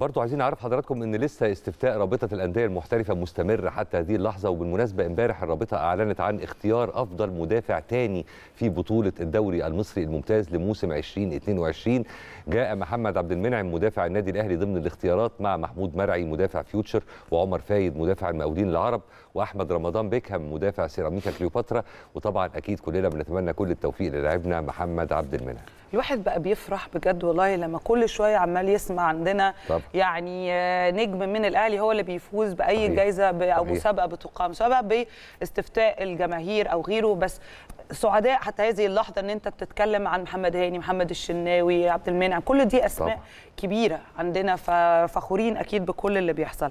برضو عايزين نعرف حضراتكم ان لسه استفتاء رابطه الانديه المحترفه مستمر حتى هذه اللحظه وبالمناسبه امبارح الرابطه اعلنت عن اختيار افضل مدافع تاني في بطوله الدوري المصري الممتاز لموسم 2022 جاء محمد عبد المنعم مدافع النادي الاهلي ضمن الاختيارات مع محمود مرعي مدافع فيوتشر وعمر فايد مدافع المقاولين العرب واحمد رمضان بيكهام مدافع سيراميكا كليوباترا وطبعا اكيد كلنا بنتمنى كل التوفيق للاعبنا محمد عبد المنعم الواحد بقى بيفرح بجد والله لما كل شويه عمال يسمع عندنا طب. يعني آه، نجم من الاهلي هو اللي بيفوز باي طبيعي. جايزه او مسابقه بتقام سواء باستفتاء الجماهير او غيره بس سعداء حتى هذه اللحظه ان انت بتتكلم عن محمد هاني محمد الشناوي عبد المنعم كل دي اسماء طبعا. كبيره عندنا ففخورين اكيد بكل اللي بيحصل